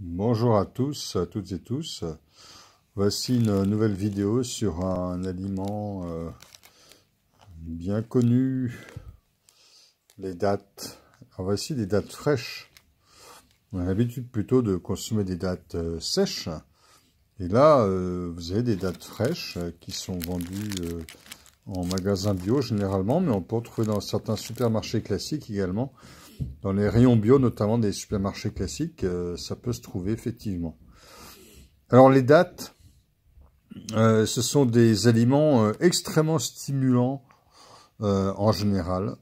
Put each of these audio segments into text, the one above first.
Bonjour à tous, à toutes et tous. Voici une nouvelle vidéo sur un aliment euh, bien connu, les dates. voici des dates fraîches. On a l'habitude plutôt de consommer des dates euh, sèches. Et là, euh, vous avez des dates fraîches qui sont vendues en magasin bio généralement, mais on peut trouver dans certains supermarchés classiques également. Dans les rayons bio, notamment des supermarchés classiques, euh, ça peut se trouver effectivement. Alors les dates, euh, ce sont des aliments euh, extrêmement stimulants en général,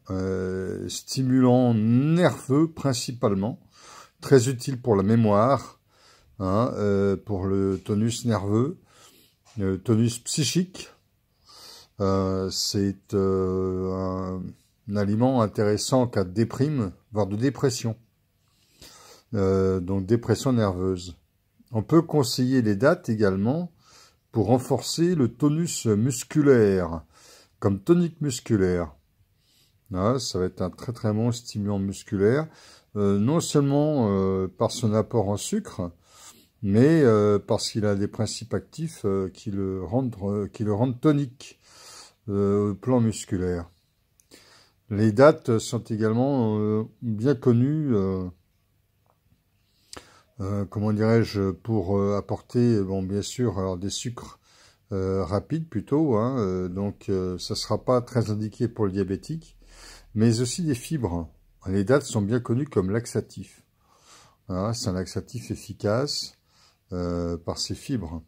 stimulants nerveux principalement, très utiles pour la mémoire, hein, pour le tonus nerveux, le tonus psychique, euh, c'est euh, un, aliment intéressant qu'à déprime, voire de dépression. Euh, donc dépression nerveuse. On peut conseiller les dates également pour renforcer le tonus musculaire, comme tonique musculaire. Ah, ça va être un très très bon stimulant musculaire, non seulement par son apport en sucre, mais parce qu'il a des principes actifs qui le rendent tonique. Euh, plan musculaire. Les dates sont également euh, bien connues, euh, comment dirais-je, pour apporter, bon, bien sûr, alors des sucres rapides plutôt, hein, donc ça ne sera pas très indiqué pour le diabétique, mais aussi des fibres. Les dates sont bien connues comme laxatifs. Voilà, hein, C'est un laxatif efficace par ses fibres.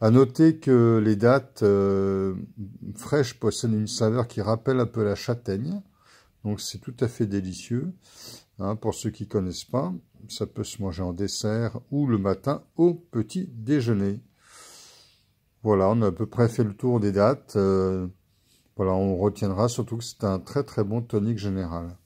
À noter que les dates euh, fraîches possèdent une saveur qui rappelle un peu la châtaigne. Donc c'est tout à fait délicieux. Hein, pour ceux qui ne connaissent pas, ça peut se manger en dessert ou le matin au petit déjeuner. Voilà, on a à peu près fait le tour des dates. Euh, voilà, on retiendra surtout que c'est un très très bon tonique général.